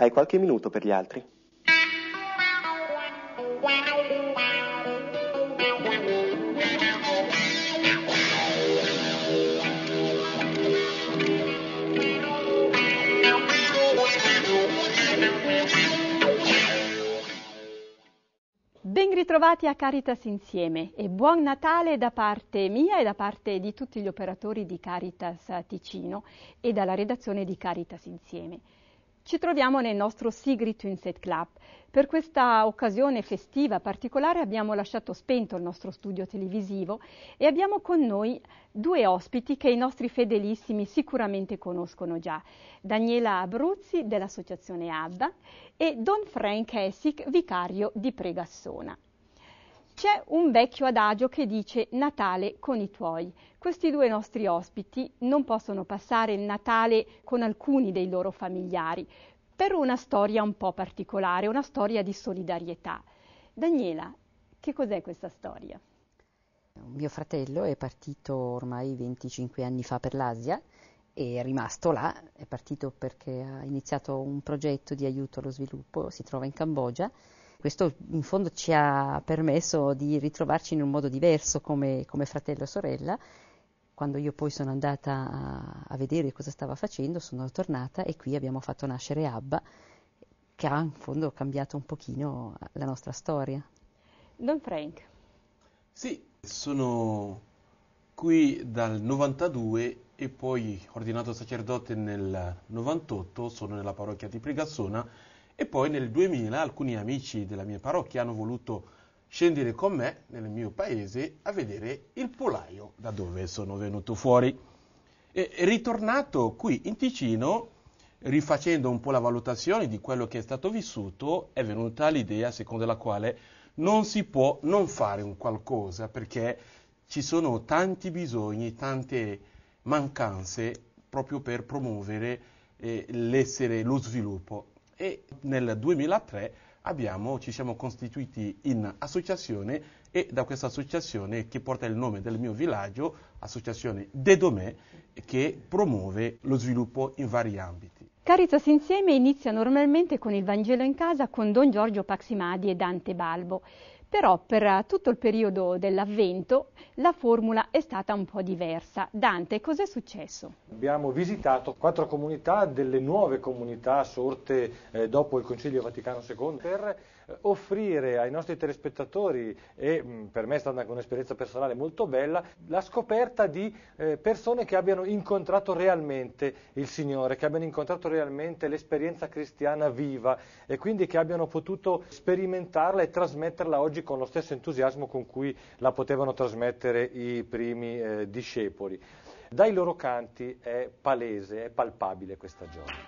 Hai qualche minuto per gli altri? Ben ritrovati a Caritas Insieme e buon Natale da parte mia e da parte di tutti gli operatori di Caritas Ticino e dalla redazione di Caritas Insieme. Ci troviamo nel nostro Sigrid Twinset Club. Per questa occasione festiva particolare abbiamo lasciato spento il nostro studio televisivo e abbiamo con noi due ospiti che i nostri fedelissimi sicuramente conoscono già, Daniela Abruzzi dell'associazione ABBA e Don Frank Essig, vicario di Pregassona. C'è un vecchio adagio che dice Natale con i tuoi. Questi due nostri ospiti non possono passare il Natale con alcuni dei loro familiari per una storia un po' particolare, una storia di solidarietà. Daniela, che cos'è questa storia? Mio fratello è partito ormai 25 anni fa per l'Asia e è rimasto là, è partito perché ha iniziato un progetto di aiuto allo sviluppo, si trova in Cambogia questo in fondo ci ha permesso di ritrovarci in un modo diverso come, come fratello e sorella. Quando io poi sono andata a, a vedere cosa stava facendo, sono tornata e qui abbiamo fatto nascere Abba, che ha in fondo cambiato un pochino la nostra storia. Don Frank. Sì, sono qui dal 92 e poi ordinato sacerdote nel 98, sono nella parrocchia di Pregassona e poi nel 2000 alcuni amici della mia parrocchia hanno voluto scendere con me nel mio paese a vedere il polaio da dove sono venuto fuori. E ritornato qui in Ticino, rifacendo un po' la valutazione di quello che è stato vissuto, è venuta l'idea secondo la quale non si può non fare un qualcosa perché ci sono tanti bisogni, tante mancanze proprio per promuovere eh, l'essere, lo sviluppo e nel 2003 abbiamo, ci siamo costituiti in associazione e da questa associazione che porta il nome del mio villaggio, associazione De Domè, che promuove lo sviluppo in vari ambiti. Caritas Insieme inizia normalmente con il Vangelo in casa con Don Giorgio Paximadi e Dante Balbo. Però per eh, tutto il periodo dell'Avvento la formula è stata un po' diversa. Dante, cos'è successo? Abbiamo visitato quattro comunità delle nuove comunità sorte eh, dopo il Concilio Vaticano II per eh, offrire ai nostri telespettatori, e mm, per me è stata anche un'esperienza personale molto bella, la scoperta di persone che abbiano incontrato realmente il Signore, che abbiano incontrato realmente l'esperienza cristiana viva e quindi che abbiano potuto sperimentarla e trasmetterla oggi oggi con lo stesso entusiasmo con cui la potevano trasmettere i primi eh, discepoli. Dai loro canti è palese, è palpabile questa gioia.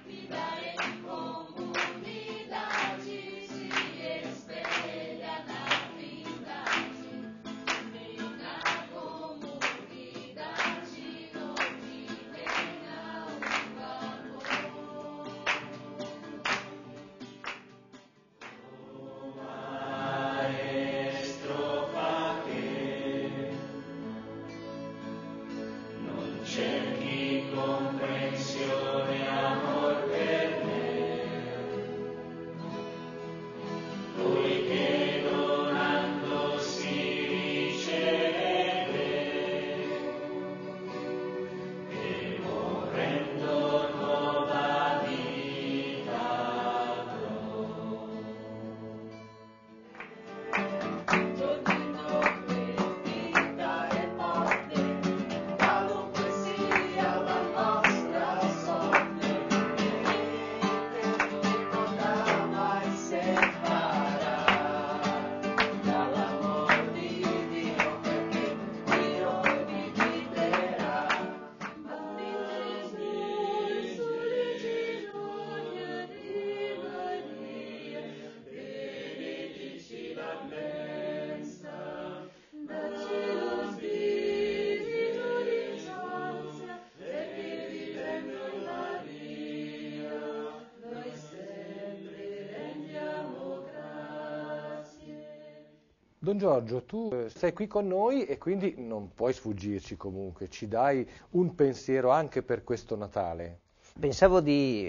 Don Giorgio, tu eh, sei qui con noi e quindi non puoi sfuggirci comunque, ci dai un pensiero anche per questo Natale. Pensavo di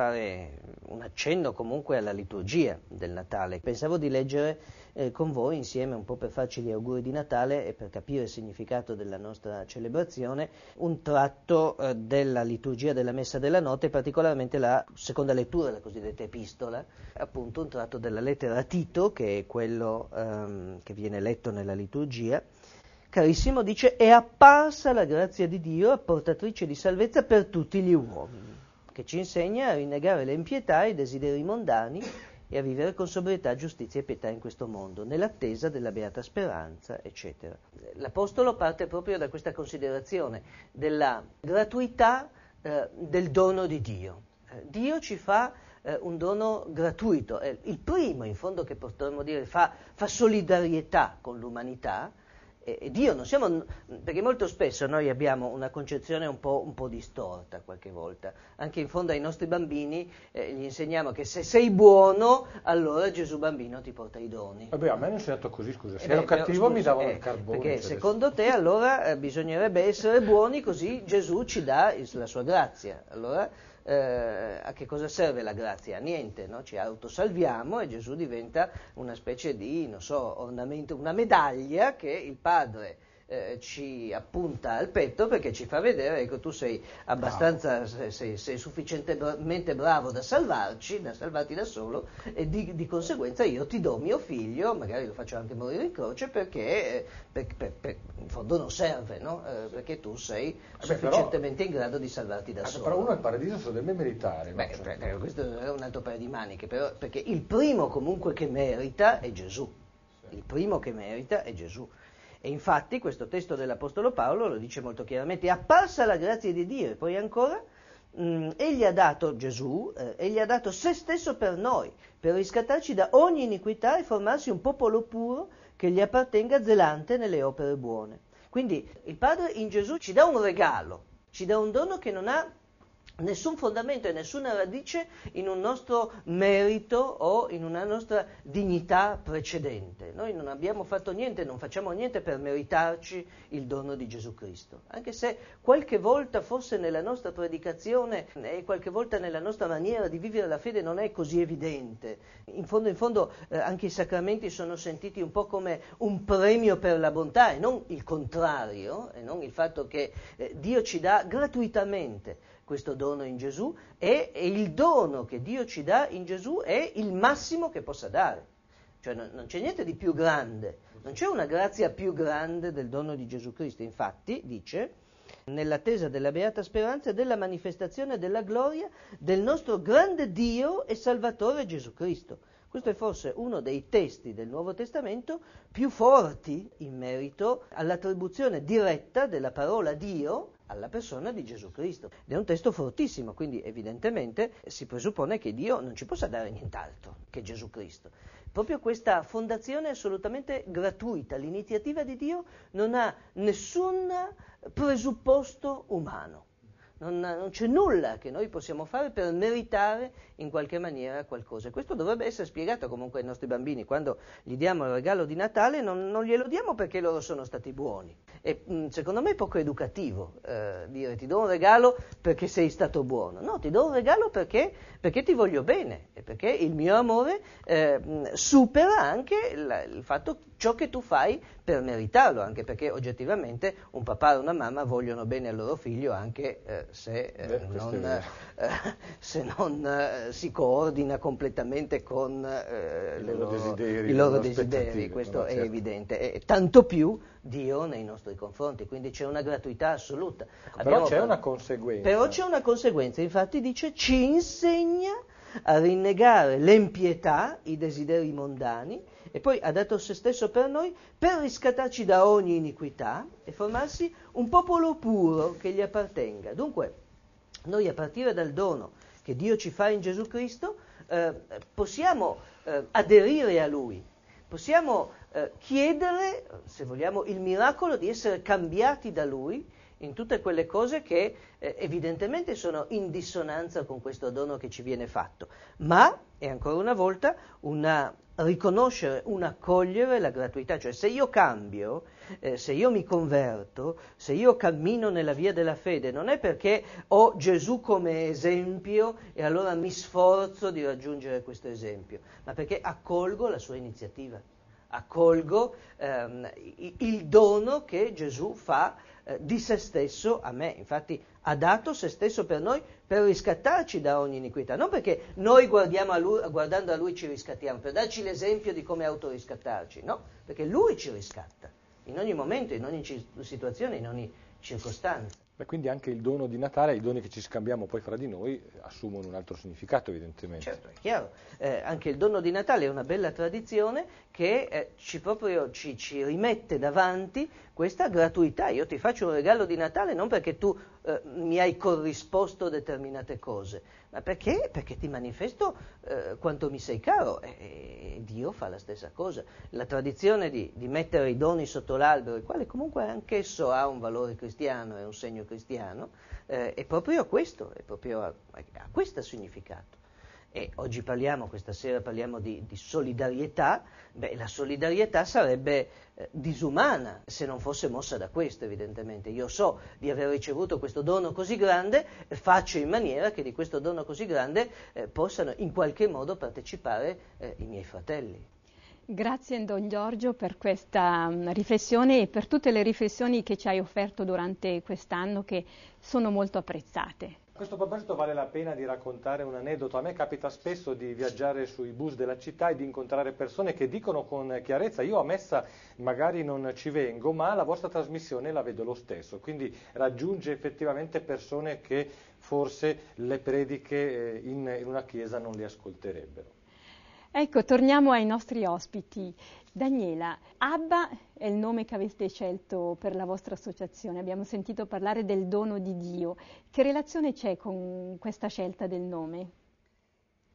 fare un accenno comunque alla liturgia del Natale. Pensavo di leggere eh, con voi insieme, un po' per farci gli auguri di Natale e per capire il significato della nostra celebrazione, un tratto eh, della liturgia della Messa della Notte, particolarmente la seconda lettura, la cosiddetta epistola, appunto un tratto della lettera a Tito, che è quello ehm, che viene letto nella liturgia. Carissimo dice, è apparsa la grazia di Dio, portatrice di salvezza per tutti gli uomini che ci insegna a rinnegare le impietà e i desideri mondani e a vivere con sobrietà, giustizia e pietà in questo mondo, nell'attesa della beata speranza, eccetera. L'Apostolo parte proprio da questa considerazione della gratuità eh, del dono di Dio. Eh, Dio ci fa eh, un dono gratuito, è eh, il primo in fondo che potremmo dire fa, fa solidarietà con l'umanità eh, Dio, siamo, perché molto spesso noi abbiamo una concezione un po', un po', distorta qualche volta, anche in fondo ai nostri bambini eh, gli insegniamo che se sei buono allora Gesù bambino ti porta i doni. Vabbè, a me non è insegnato così, scusa, se eh ero beh, cattivo scusa, mi davano il eh, carbone. Perché secondo adesso. te allora eh, bisognerebbe essere buoni così Gesù ci dà la sua grazia. Allora, eh, a che cosa serve la grazia? A niente, no? ci autosalviamo e Gesù diventa una specie di, so, ornamento, una medaglia che il Padre eh, ci appunta al petto perché ci fa vedere, ecco, tu sei abbastanza, sei, sei, sufficientemente bravo da salvarci, da salvarti da solo e di, di, conseguenza io ti do mio figlio, magari lo faccio anche morire in croce perché, eh, per, per, per, in fondo non serve, no? Eh, perché tu sei Beh, sufficientemente però, in grado di salvarti da ah, solo. Però uno è il paradiso se deve meritare. Beh, certo. questo è un altro paio di maniche, però, perché il primo comunque che merita è Gesù. Il primo che merita è Gesù. E infatti questo testo dell'Apostolo Paolo lo dice molto chiaramente, è apparsa la grazia di Dio e poi ancora Mm, egli ha dato Gesù, eh, egli ha dato se stesso per noi, per riscattarci da ogni iniquità e formarsi un popolo puro che gli appartenga zelante nelle opere buone. Quindi il Padre in Gesù ci dà un regalo, ci dà un dono che non ha nessun fondamento e nessuna radice in un nostro merito o in una nostra dignità precedente. Noi non abbiamo fatto niente, non facciamo niente per meritarci il dono di Gesù Cristo, anche se qualche volta forse nella nostra predicazione e qualche volta nella nostra maniera di vivere la fede non è così evidente. In fondo, in fondo eh, anche i sacramenti sono sentiti un po' come un premio per la bontà e non il contrario, e non il fatto che eh, Dio ci dà gratuitamente questo dono in Gesù e, e il dono che Dio ci dà in Gesù è il massimo che possa dare. Cioè non, non c'è niente di più grande, non c'è una grazia più grande del dono di Gesù Cristo. Infatti, dice, nell'attesa della beata speranza e della manifestazione della gloria del nostro grande Dio e Salvatore Gesù Cristo. Questo è forse uno dei testi del Nuovo Testamento più forti in merito all'attribuzione diretta della parola Dio alla persona di Gesù Cristo. Ed è un testo fortissimo, quindi evidentemente si presuppone che Dio non ci possa dare nient'altro che Gesù Cristo. Proprio questa fondazione è assolutamente gratuita, l'iniziativa di Dio non ha nessun presupposto umano non, non c'è nulla che noi possiamo fare per meritare in qualche maniera qualcosa. Questo dovrebbe essere spiegato comunque ai nostri bambini. Quando gli diamo il regalo di Natale non, non glielo diamo perché loro sono stati buoni. E mm, secondo me è poco educativo eh, dire ti do un regalo perché sei stato buono. No, ti do un regalo perché, perché ti voglio bene e perché il mio amore eh, mm, supera anche la, il fatto che ciò che tu fai per meritarlo, anche perché oggettivamente un papà e una mamma vogliono bene al loro figlio anche eh, se, eh, Beh, eh, non, eh, se, non, si coordina completamente con eh, loro desideri, i loro desideri, questo è certo. evidente, e tanto più Dio nei nostri confronti, quindi c'è una gratuità assoluta. Però Abbiamo c'è una conseguenza. Però c'è una conseguenza, infatti dice ci insegna a rinnegare l'empietà, i desideri mondani, e poi ha dato se stesso per noi per riscattarci da ogni iniquità e formarsi un popolo puro che gli appartenga. Dunque, noi a partire dal dono che Dio ci fa in Gesù Cristo, eh, possiamo eh, aderire a Lui, possiamo eh, chiedere, se vogliamo, il miracolo di essere cambiati da Lui in tutte quelle cose che eh, evidentemente sono in dissonanza con questo dono che ci viene fatto. Ma è ancora una volta una riconoscere, un accogliere la gratuità, cioè se io cambio, eh, se io mi converto, se io cammino nella via della fede, non è perché ho Gesù come esempio e allora mi sforzo di raggiungere questo esempio, ma perché accolgo la sua iniziativa, accolgo ehm, il dono che Gesù fa eh, di se stesso a me, infatti ha dato se stesso per noi per riscattarci da ogni iniquità, non perché noi a lui, guardando a lui ci riscattiamo, per darci l'esempio di come autoriscattarci, no, perché lui ci riscatta, in ogni momento, in ogni situazione, in ogni circostanza. Beh, quindi anche il dono di Natale, i doni che ci scambiamo poi fra di noi, assumono un altro significato evidentemente. Certo, è chiaro. Eh, anche il dono di Natale è una bella tradizione che eh, ci, proprio, ci, ci, rimette davanti questa gratuità. Io ti faccio un regalo di Natale non perché tu eh, mi hai corrisposto determinate cose, ma perché, perché ti manifesto eh, quanto mi sei caro e, e, Dio fa la stessa cosa. La tradizione di, di, mettere i doni sotto l'albero, il quale comunque anch'esso ha un valore cristiano, è un segno cristiano, eh, è proprio questo, è proprio a, a questo significato e oggi parliamo, questa sera parliamo di, di solidarietà, beh, la solidarietà sarebbe eh, disumana se non fosse mossa da questo, evidentemente. Io so di aver ricevuto questo dono così grande, faccio in maniera che di questo dono così grande eh, possano in qualche modo partecipare eh, i miei fratelli. Grazie Don Giorgio per questa mm, riflessione e per tutte le riflessioni che ci hai offerto durante quest'anno che sono molto apprezzate questo proposito vale la pena di raccontare un aneddoto. A me capita spesso di viaggiare sui bus della città e di incontrare persone che dicono con chiarezza io a messa magari non ci vengo, ma la vostra trasmissione la vedo lo stesso. Quindi raggiunge effettivamente persone che forse le prediche eh, in, in una chiesa non le ascolterebbero. Ecco, torniamo ai nostri ospiti. Daniela, Abba è il nome che avete scelto per la vostra associazione, abbiamo sentito parlare del dono di Dio. Che relazione c'è con questa scelta del nome?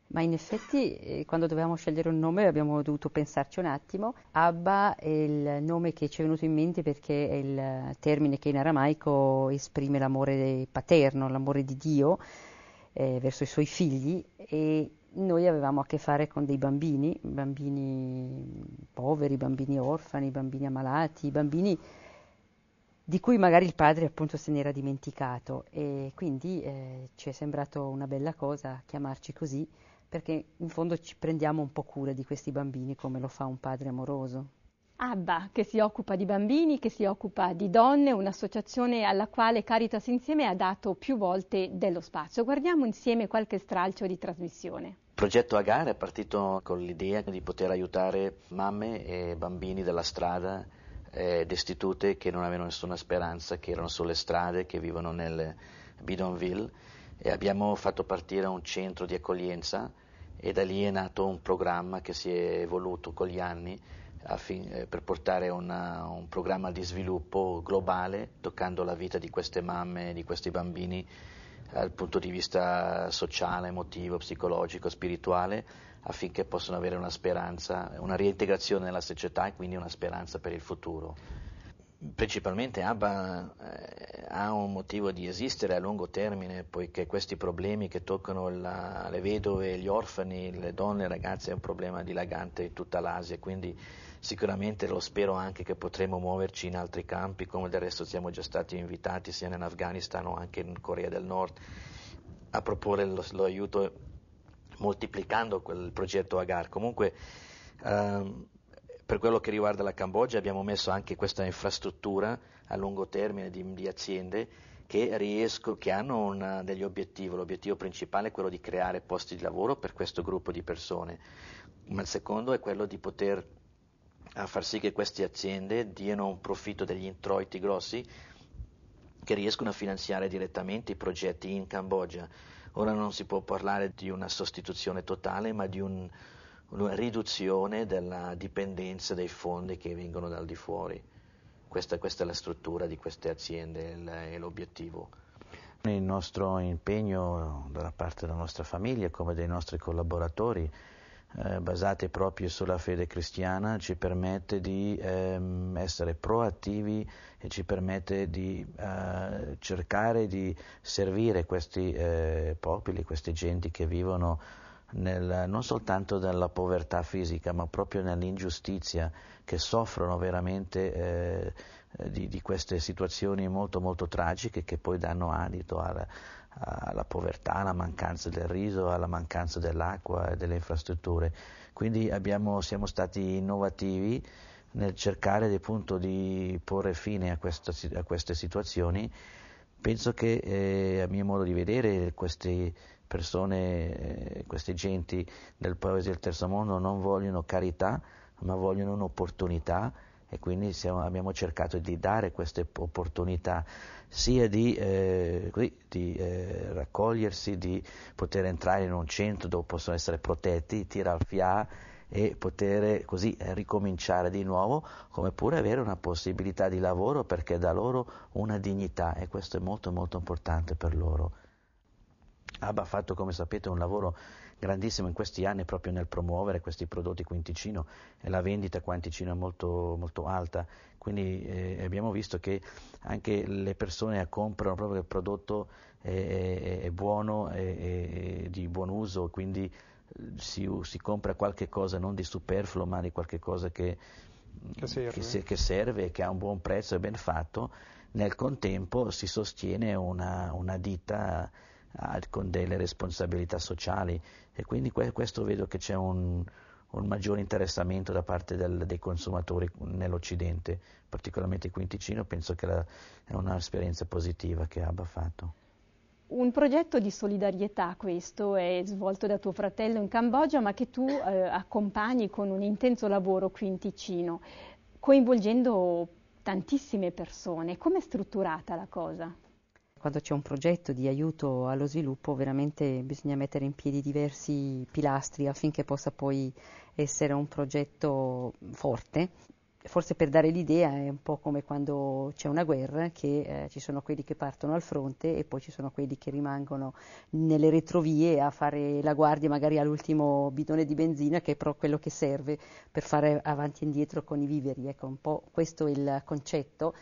Ma in effetti eh, quando dovevamo scegliere un nome abbiamo dovuto pensarci un attimo. Abba è il nome che ci è venuto in mente perché è il termine che in aramaico esprime l'amore paterno, l'amore di Dio eh, verso i suoi figli e noi avevamo a che fare con dei bambini, bambini poveri, bambini orfani, bambini ammalati, bambini di cui magari il padre appunto se n'era dimenticato e quindi eh, ci è sembrato una bella cosa chiamarci così perché in fondo ci prendiamo un po' cura di questi bambini come lo fa un padre amoroso. Abba, che si occupa di bambini, che si occupa di donne, un'associazione alla quale Caritas Insieme ha dato più volte dello spazio. Guardiamo insieme qualche stralcio di trasmissione progetto Agar è partito con l'idea di poter aiutare mamme e bambini della strada eh, destitute che non avevano nessuna speranza, che erano sulle strade, che vivono nel Bidonville e abbiamo fatto partire un centro di accoglienza e da lì è nato un programma che si è evoluto con gli anni Fin, eh, per portare una, un programma di sviluppo globale, toccando la vita di queste mamme, e di questi bambini dal punto di vista sociale, emotivo, psicologico, spirituale, affinché possano avere una speranza, una reintegrazione nella società e quindi una speranza per il futuro. Principalmente ABBA eh, ha un motivo di esistere a lungo termine, poiché questi problemi che toccano la, le vedove, gli orfani, le donne, le ragazze, è un problema dilagante in tutta l'Asia, quindi Sicuramente lo spero anche che potremo muoverci in altri campi, come del resto siamo già stati invitati sia in Afghanistan o anche in Corea del Nord, a proporre lo, lo aiuto moltiplicando quel progetto Agar. Comunque, ehm, per quello che riguarda la Cambogia, abbiamo messo anche questa infrastruttura a lungo termine di, di aziende che, riesco, che hanno una, degli obiettivi. L'obiettivo principale è quello di creare posti di lavoro per questo gruppo di persone, ma il secondo è quello di poter a far sì che queste aziende diano un profitto degli introiti grossi che riescono a finanziare direttamente i progetti in Cambogia. Ora non si può parlare di una sostituzione totale, ma di un, una riduzione della dipendenza dei fondi che vengono dal di fuori. Questa, questa è la struttura di queste aziende e l'obiettivo. Il nostro impegno da parte della nostra famiglia come dei nostri collaboratori eh, basate proprio sulla fede cristiana ci permette di ehm, essere proattivi e ci permette di eh, cercare di servire questi eh, popoli, queste genti che vivono nel, non soltanto nella povertà fisica, ma proprio nell'ingiustizia, che soffrono veramente eh, di, di, queste situazioni molto molto tragiche che poi danno adito alla, alla povertà, alla mancanza del riso, alla mancanza dell'acqua e delle infrastrutture. Quindi abbiamo, siamo stati innovativi nel cercare di, appunto, di porre fine a, questa, a, queste situazioni. Penso che eh, a mio modo di vedere queste persone, eh, queste genti del paese del terzo mondo non vogliono carità, ma vogliono un'opportunità e quindi siamo, abbiamo cercato di dare queste opportunità sia di, eh, di eh, raccogliersi, di poter entrare in un centro dove possono essere protetti, tirar al e poter eh, così eh, ricominciare di nuovo, come pure avere una possibilità di lavoro perché dà loro una dignità e questo è molto molto importante per loro. Abba ha fatto, come sapete, un lavoro grandissimo in questi anni proprio nel promuovere questi prodotti qui in Ticino e la vendita qua in Ticino è molto, molto alta, quindi eh, abbiamo visto che anche le persone comprano proprio il prodotto è, è, è buono, è, è, di buon uso, quindi eh, si, si, compra qualche cosa non di superfluo ma di qualche cosa che, che, serve. Che, che serve, che ha un buon prezzo e ben fatto, nel contempo si sostiene una, una ditta eh, con delle responsabilità sociali e quindi questo vedo che c'è un, un maggiore interessamento da parte del, dei consumatori nell'Occidente, particolarmente qui in Ticino, penso che la, è un'esperienza positiva che abbia fatto. Un progetto di solidarietà questo è svolto da tuo fratello in Cambogia, ma che tu eh, accompagni con un intenso lavoro qui in Ticino, coinvolgendo tantissime persone. Come è strutturata la cosa? quando c'è un progetto di aiuto allo sviluppo veramente bisogna mettere in piedi diversi pilastri affinché possa poi essere un progetto forte. Forse per dare l'idea è un po' come quando c'è una guerra, che eh, ci sono quelli che partono al fronte e poi ci sono quelli che rimangono nelle retrovie a fare la guardia magari all'ultimo bidone di benzina, che è però quello che serve per fare avanti e indietro con i viveri. Ecco, un po' questo è il concetto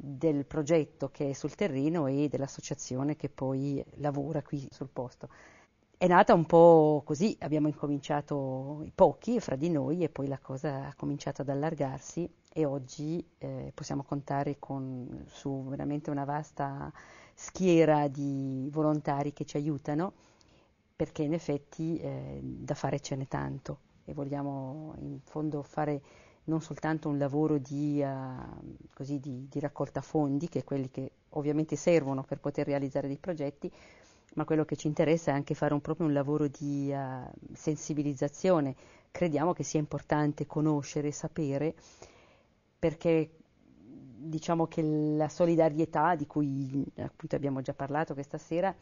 del progetto che è sul terreno e dell'associazione che poi lavora qui sul posto. È nata un po' così, abbiamo incominciato i pochi fra di noi e poi la cosa ha cominciato ad allargarsi e oggi eh, possiamo contare con, su veramente una vasta schiera di volontari che ci aiutano perché in effetti eh, da fare ce n'è tanto e vogliamo in fondo fare non soltanto un lavoro di, uh, così, di, di raccolta fondi, che è quelli che ovviamente servono per poter realizzare dei progetti, ma quello che ci interessa è anche fare un, proprio un lavoro di uh, sensibilizzazione. Crediamo che sia importante conoscere, e sapere, perché diciamo che la solidarietà di cui appunto abbiamo già parlato questa sera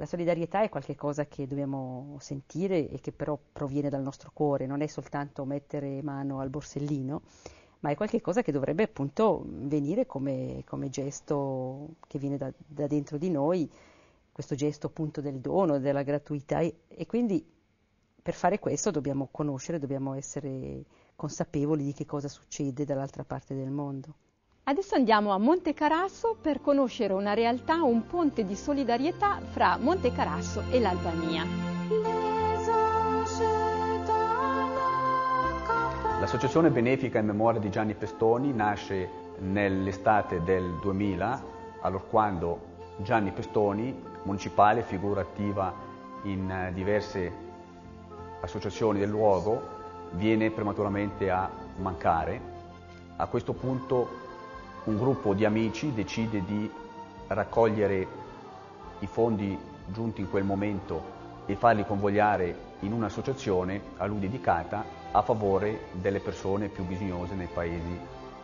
la solidarietà è qualcosa che dobbiamo sentire e che però proviene dal nostro cuore, non è soltanto mettere mano al borsellino, ma è qualcosa che dovrebbe appunto venire come, come gesto che viene da, da, dentro di noi, questo gesto appunto del dono, della gratuità e, e quindi per fare questo dobbiamo conoscere, dobbiamo essere consapevoli di che cosa succede dall'altra parte del mondo. Adesso andiamo a Monte Carasso per conoscere una realtà, un ponte di solidarietà fra Monte Carasso e l'Albania. L'associazione benefica in memoria di Gianni Pestoni nasce nell'estate del 2000, allora quando Gianni Pestoni, municipale, figura attiva in eh, diverse associazioni del luogo, viene prematuramente a mancare. A questo punto un gruppo di amici decide di raccogliere i fondi giunti in quel momento e farli convogliare in un'associazione a lui dedicata a favore delle persone più bisognose nei paesi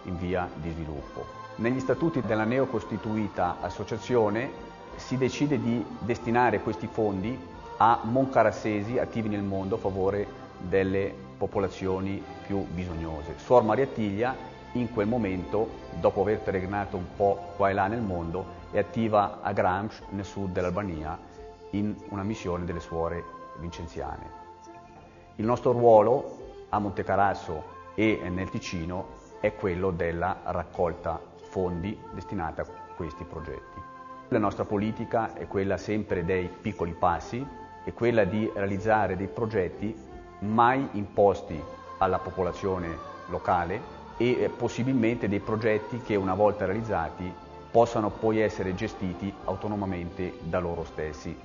in via di sviluppo. Negli statuti della neocostituita associazione si decide di destinare questi fondi a moncarassesi attivi nel mondo a favore delle popolazioni più bisognose. Suor Maria Tiglia in quel momento, dopo aver peregrinato un po' qua e là nel mondo, è attiva a Gramsci, nel sud dell'Albania, in una missione delle suore vincenziane. Il nostro ruolo a Monte Carasso e nel Ticino è quello della raccolta fondi destinata a questi progetti. La nostra politica è quella sempre dei piccoli passi, e quella di realizzare dei progetti mai imposti alla popolazione locale, e eh, possibilmente dei progetti che una volta realizzati possano poi essere gestiti autonomamente da loro stessi.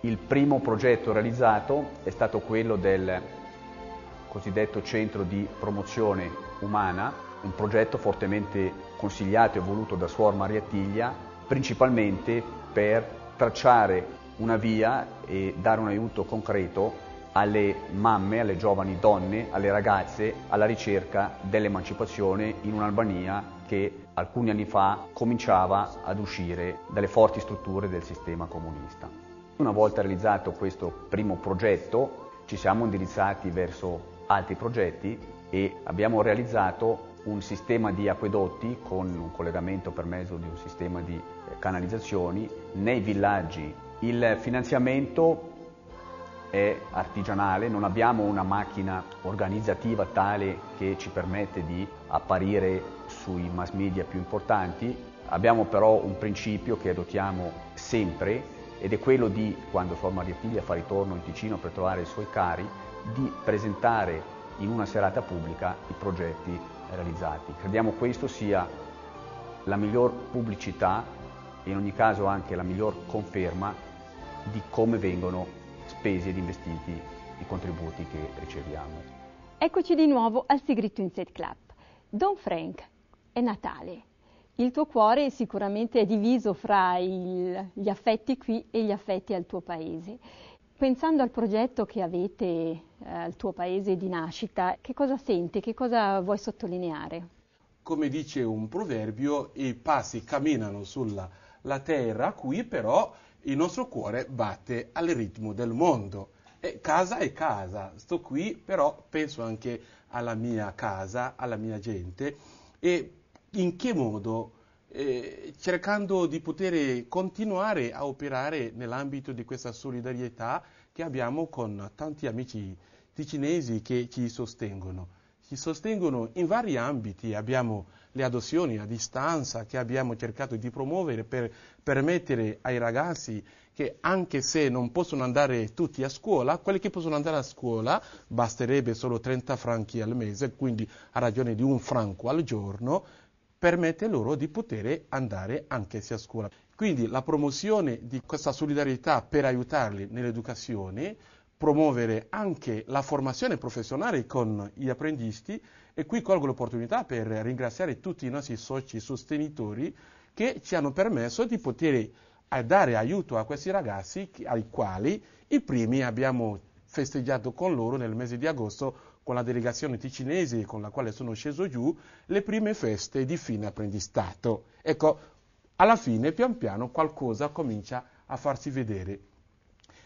Il primo progetto realizzato è stato quello del cosiddetto centro di promozione umana, un progetto fortemente consigliato e voluto da Suor Maria Tiglia, principalmente per tracciare una via e dare un aiuto concreto alle mamme, alle giovani donne, alle ragazze alla ricerca dell'emancipazione in un'Albania che alcuni anni fa cominciava ad uscire dalle forti strutture del sistema comunista. Una volta realizzato questo primo progetto ci siamo indirizzati verso altri progetti e abbiamo realizzato un sistema di acquedotti con un collegamento per mezzo di un sistema di canalizzazioni nei villaggi. Il finanziamento è artigianale, non abbiamo una macchina organizzativa tale che ci permette di apparire sui mass media più importanti, abbiamo però un principio che adottiamo sempre ed è quello di, quando Suor Tiglia fa ritorno in Ticino per trovare i suoi cari, di presentare in una serata pubblica i progetti realizzati. Crediamo questo sia la miglior pubblicità e in ogni caso anche la miglior conferma di come vengono spesi ed investiti i contributi che riceviamo. Eccoci di nuovo al Segreto in Club. Don Frank, è Natale. Il tuo cuore sicuramente è diviso fra il, gli affetti qui e gli affetti al tuo paese. Pensando al progetto che avete eh, al tuo paese di nascita, che cosa senti, che cosa vuoi sottolineare? Come dice un proverbio, i passi camminano sulla terra qui, però il nostro cuore batte al ritmo del mondo. E casa è casa, sto qui, però penso anche alla mia casa, alla mia gente e in che modo eh, cercando di poter continuare a operare nell'ambito di questa solidarietà che abbiamo con tanti amici ticinesi che ci sostengono ci sostengono in vari ambiti, abbiamo le adozioni a distanza che abbiamo cercato di promuovere per permettere ai ragazzi che anche se non possono andare tutti a scuola, quelli che possono andare a scuola basterebbe solo 30 franchi al mese, quindi a ragione di un franco al giorno, permette loro di poter andare anch'essi a scuola. Quindi la promozione di questa solidarietà per aiutarli nell'educazione promuovere anche la formazione professionale con gli apprendisti e qui colgo l'opportunità per ringraziare tutti i nostri soci sostenitori che ci hanno permesso di poter eh, dare aiuto a questi ragazzi ai quali i primi abbiamo festeggiato con loro nel mese di agosto con la delegazione ticinese con la quale sono sceso giù le prime feste di fine apprendistato. Ecco, alla fine pian piano qualcosa comincia a farsi vedere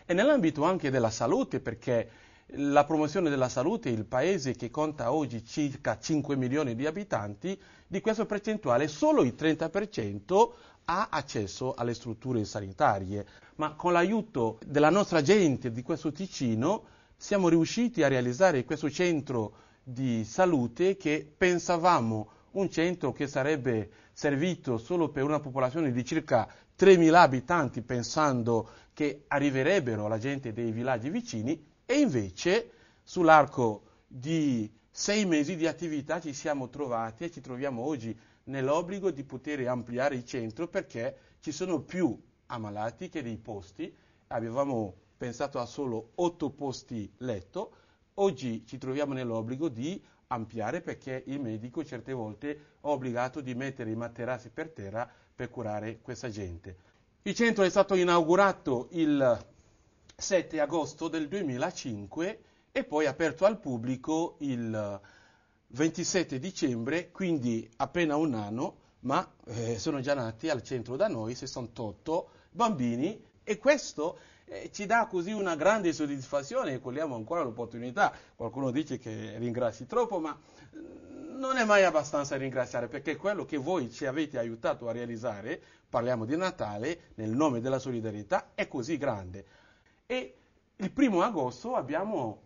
e nell'ambito anche della salute, perché la promozione della salute, il paese che conta oggi circa 5 milioni di abitanti, di questo percentuale solo il 30% ha accesso alle strutture sanitarie, ma con l'aiuto della nostra gente di questo Ticino siamo riusciti a realizzare questo centro di salute che pensavamo un centro che sarebbe servito solo per una popolazione di circa 3.000 abitanti pensando che arriverebbero la gente dei villaggi vicini e invece sull'arco di sei mesi di attività ci siamo trovati e ci troviamo oggi nell'obbligo di poter ampliare il centro perché ci sono più ammalati che dei posti, avevamo pensato a solo otto posti letto, oggi ci troviamo nell'obbligo di ampliare perché il medico certe volte è obbligato di mettere i materassi per terra per curare questa gente. Il centro è stato inaugurato il 7 agosto del 2005 e poi aperto al pubblico il 27 dicembre, quindi appena un anno, ma eh, sono già nati al centro da noi 68 bambini e questo è eh, ci dà così una grande soddisfazione e cogliamo ancora l'opportunità. Qualcuno dice che ringrazi troppo, ma mm, non è mai abbastanza ringraziare perché quello che voi ci avete aiutato a realizzare, parliamo di Natale, nel nome della solidarietà, è così grande. E il primo agosto abbiamo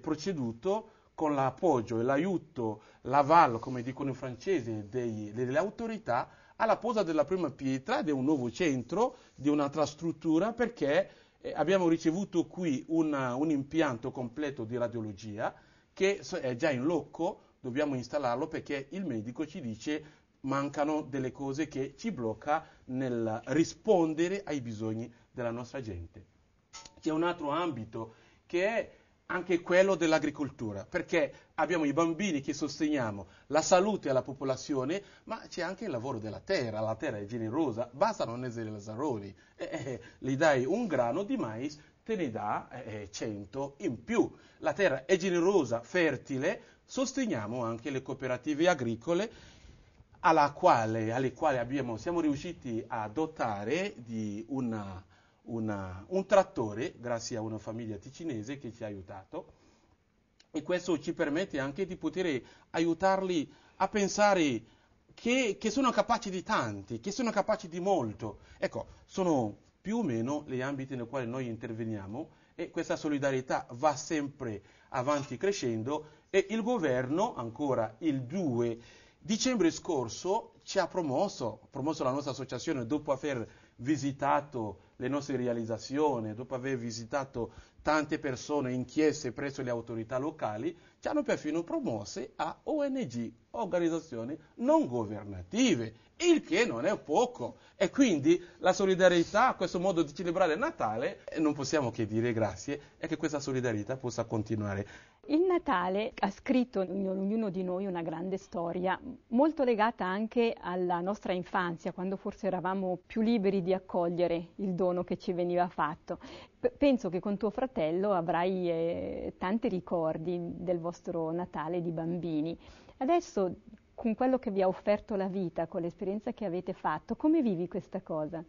proceduto con l'appoggio e l'aiuto, l'avallo, come dicono i francesi, dei, delle autorità alla posa della prima pietra di un nuovo centro, di un'altra struttura, perché eh, abbiamo ricevuto qui una, un impianto completo di radiologia che è già in loco, dobbiamo installarlo perché il medico ci dice mancano delle cose che ci blocca nel rispondere ai bisogni della nostra gente. C'è un altro ambito che è anche quello dell'agricoltura, perché abbiamo i bambini che sosteniamo, la salute alla popolazione, ma c'è anche il lavoro della terra, la terra è generosa, basta non essere lazzaroni, eh, eh, gli eh, dai un grano di mais, te ne dà eh, 100 eh, in più. La terra è generosa, fertile, sosteniamo anche le cooperative agricole quale, alle quali abbiamo, siamo riusciti a dotare di una una, un trattore, grazie a una famiglia ticinese che ci ha aiutato, e questo ci permette anche di poter aiutarli a pensare che, che, sono capaci di tanti, che sono capaci di molto. Ecco, sono più o meno gli ambiti nei quali noi interveniamo e questa solidarietà va sempre avanti crescendo e il governo, ancora il 2 dicembre scorso, ci ha promosso, promosso la nostra associazione dopo aver visitato le nostre realizzazioni, dopo aver visitato Tante persone inchieste presso le autorità locali ci hanno perfino promosse a ONG, organizzazioni non governative, il che non è poco. E quindi la solidarietà, questo modo di celebrare Natale, eh, non possiamo che dire grazie e che questa solidarietà possa continuare. Il Natale ha scritto in ognuno di noi una grande storia, molto legata anche alla nostra infanzia, quando forse eravamo più liberi di accogliere il dono che ci veniva fatto penso che con tuo fratello avrai eh, tanti ricordi del vostro Natale di bambini. Adesso, con quello che vi ha offerto la vita, con l'esperienza che avete fatto, come vivi questa cosa?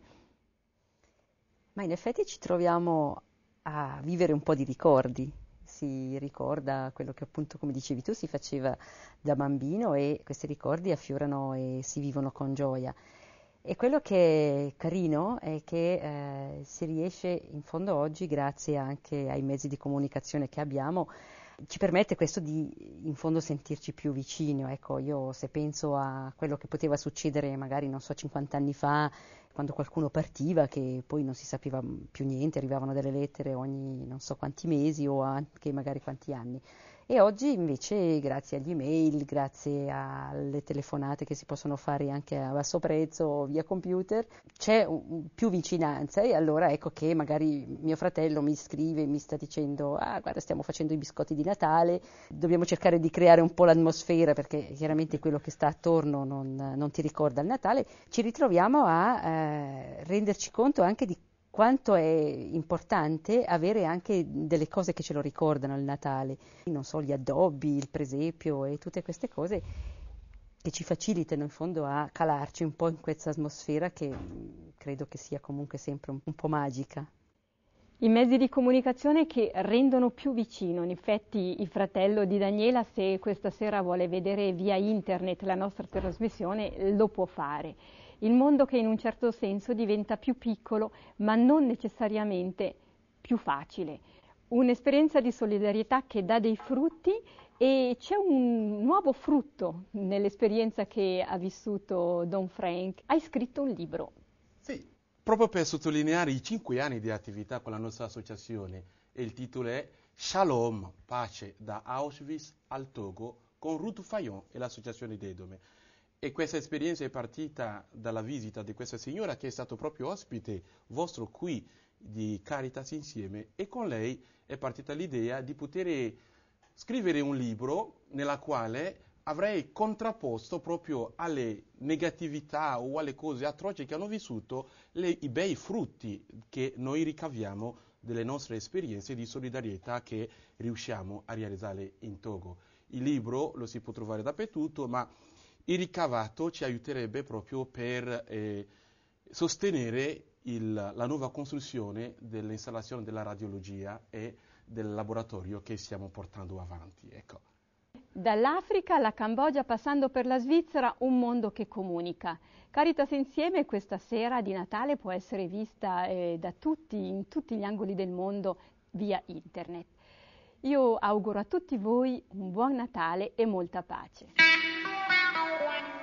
Ma in effetti ci troviamo a vivere un po' di ricordi. Si ricorda quello che appunto, come dicevi tu, si faceva da bambino e questi ricordi affiorano e si vivono con gioia. E quello che è carino è che eh, si riesce in fondo oggi, grazie anche ai mezzi di comunicazione che abbiamo, ci permette questo di in fondo sentirci più vicino. Ecco, io se penso a quello che poteva succedere magari, non so, 50 anni fa, quando qualcuno partiva, che poi non si sapeva più niente, arrivavano delle lettere ogni non so quanti mesi o anche magari quanti anni. E oggi invece grazie agli email, grazie alle telefonate che si possono fare anche a basso prezzo via computer, c'è un, più vicinanza e allora ecco che magari mio fratello mi scrive, mi sta dicendo ah guarda stiamo facendo i biscotti di Natale, dobbiamo cercare di creare un po' l'atmosfera perché chiaramente quello che sta attorno non, non ti ricorda il Natale, ci ritroviamo a eh, renderci conto anche di quanto è importante avere anche delle cose che ce lo ricordano il Natale, non so, gli addobbi, il presepio e tutte queste cose che ci facilitano in fondo a calarci un po' in questa atmosfera che credo che sia comunque sempre un, po' magica. I mezzi di comunicazione che rendono più vicino, in effetti il fratello di Daniela se questa sera vuole vedere via internet la nostra trasmissione lo può fare il mondo che in un certo senso diventa più piccolo, ma non necessariamente più facile. Un'esperienza di solidarietà che dà dei frutti e c'è un nuovo frutto nell'esperienza che ha vissuto Don Frank. Hai scritto un libro. Sì, proprio per sottolineare i cinque anni di attività con la nostra associazione e il titolo è Shalom, pace da Auschwitz al Togo con Ruth Fayon e l'associazione Dedome. E questa esperienza è partita dalla visita di questa signora che è stato proprio ospite vostro qui di Caritas insieme e con lei è partita l'idea di poter scrivere un libro nella quale avrei contrapposto proprio alle negatività o alle cose atroci che hanno vissuto le, i bei frutti che noi ricaviamo delle nostre esperienze di solidarietà che riusciamo a realizzare in Togo. Il libro lo si può trovare dappertutto, ma il ricavato ci aiuterebbe proprio per eh, sostenere il, la nuova costruzione dell'installazione della radiologia e del laboratorio che stiamo portando avanti. Ecco. Dall'Africa alla Cambogia, passando per la Svizzera, un mondo che comunica. Caritas Insieme questa sera di Natale può essere vista eh, da tutti, in tutti gli angoli del mondo via internet. Io auguro a tutti voi un buon Natale e molta pace.